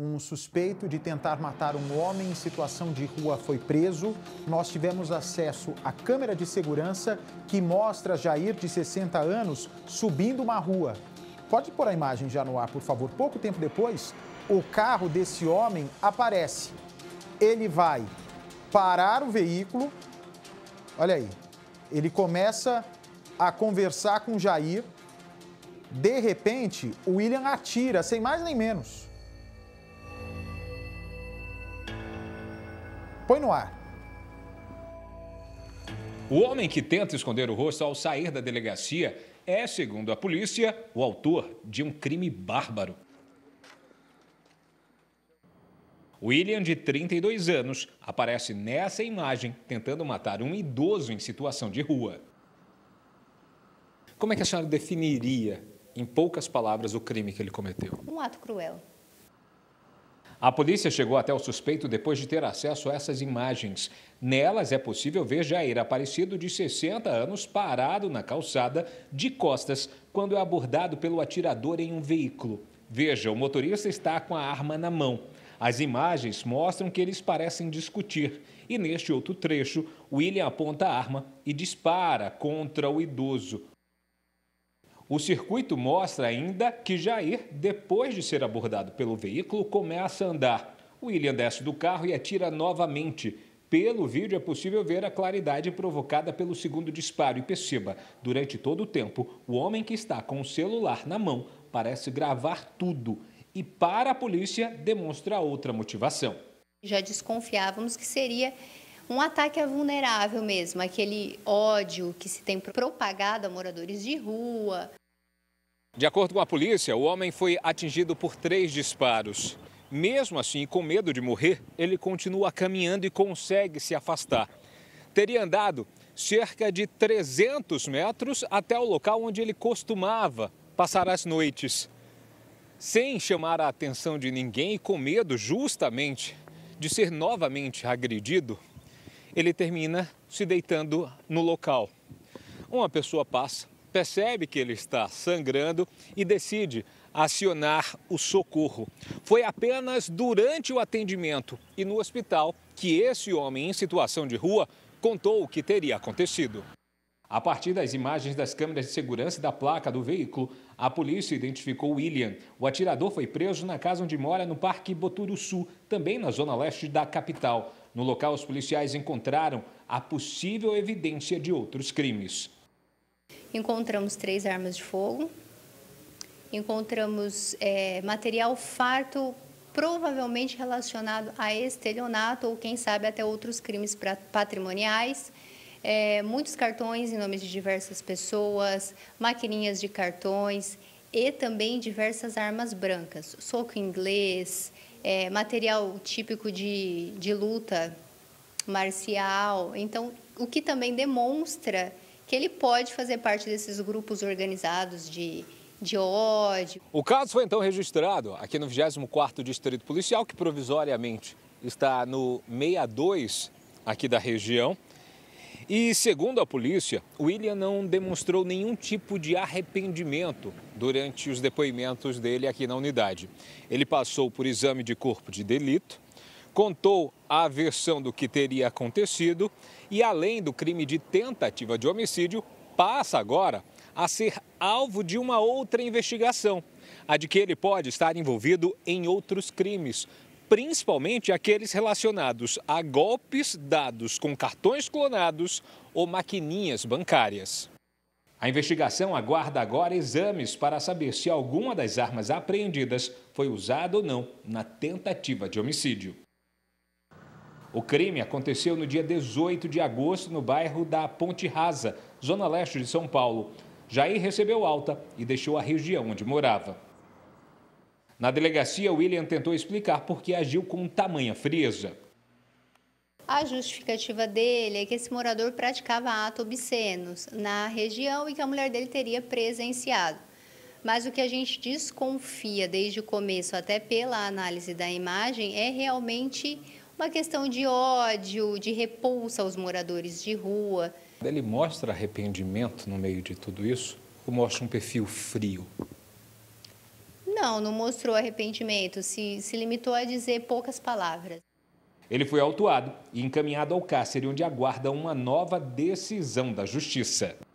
Um suspeito de tentar matar um homem em situação de rua foi preso. Nós tivemos acesso à câmera de segurança que mostra Jair, de 60 anos, subindo uma rua. Pode pôr a imagem já no ar, por favor. Pouco tempo depois, o carro desse homem aparece. Ele vai parar o veículo. Olha aí. Ele começa a conversar com Jair. De repente, o William atira, sem mais nem menos. Põe no ar. O homem que tenta esconder o rosto ao sair da delegacia é, segundo a polícia, o autor de um crime bárbaro. William, de 32 anos, aparece nessa imagem tentando matar um idoso em situação de rua. Como é que a senhora definiria, em poucas palavras, o crime que ele cometeu? Um ato cruel. A polícia chegou até o suspeito depois de ter acesso a essas imagens. Nelas é possível ver Jair Aparecido, de 60 anos, parado na calçada, de costas, quando é abordado pelo atirador em um veículo. Veja, o motorista está com a arma na mão. As imagens mostram que eles parecem discutir. E neste outro trecho, William aponta a arma e dispara contra o idoso. O circuito mostra ainda que Jair, depois de ser abordado pelo veículo, começa a andar. William desce do carro e atira novamente. Pelo vídeo é possível ver a claridade provocada pelo segundo disparo e perceba, durante todo o tempo, o homem que está com o celular na mão parece gravar tudo e para a polícia demonstra outra motivação. Já desconfiávamos que seria um ataque a vulnerável mesmo, aquele ódio que se tem propagado a moradores de rua, de acordo com a polícia, o homem foi atingido por três disparos. Mesmo assim, com medo de morrer, ele continua caminhando e consegue se afastar. Teria andado cerca de 300 metros até o local onde ele costumava passar as noites. Sem chamar a atenção de ninguém e com medo justamente de ser novamente agredido, ele termina se deitando no local. Uma pessoa passa, percebe que ele está sangrando e decide acionar o socorro. Foi apenas durante o atendimento e no hospital que esse homem em situação de rua contou o que teria acontecido. A partir das imagens das câmeras de segurança e da placa do veículo, a polícia identificou William. O atirador foi preso na casa onde mora, no Parque Boturuçu, também na zona leste da capital. No local, os policiais encontraram a possível evidência de outros crimes encontramos três armas de fogo, encontramos é, material farto provavelmente relacionado a estelionato ou, quem sabe, até outros crimes patrimoniais. É, muitos cartões em nome de diversas pessoas, maquininhas de cartões e também diversas armas brancas, soco inglês, é, material típico de, de luta marcial. Então, o que também demonstra que ele pode fazer parte desses grupos organizados de, de ódio. O caso foi então registrado aqui no 24º Distrito Policial, que provisoriamente está no 62 aqui da região. E segundo a polícia, William não demonstrou nenhum tipo de arrependimento durante os depoimentos dele aqui na unidade. Ele passou por exame de corpo de delito, contou a versão do que teria acontecido e, além do crime de tentativa de homicídio, passa agora a ser alvo de uma outra investigação, a de que ele pode estar envolvido em outros crimes, principalmente aqueles relacionados a golpes dados com cartões clonados ou maquininhas bancárias. A investigação aguarda agora exames para saber se alguma das armas apreendidas foi usada ou não na tentativa de homicídio. O crime aconteceu no dia 18 de agosto no bairro da Ponte Rasa, zona leste de São Paulo. Jair recebeu alta e deixou a região onde morava. Na delegacia, William tentou explicar por que agiu com tamanha frieza. A justificativa dele é que esse morador praticava atos obscenos na região e que a mulher dele teria presenciado. Mas o que a gente desconfia desde o começo, até pela análise da imagem, é realmente uma questão de ódio, de repulsa aos moradores de rua. Ele mostra arrependimento no meio de tudo isso ou mostra um perfil frio? Não, não mostrou arrependimento, se, se limitou a dizer poucas palavras. Ele foi autuado e encaminhado ao cárcere, onde aguarda uma nova decisão da Justiça.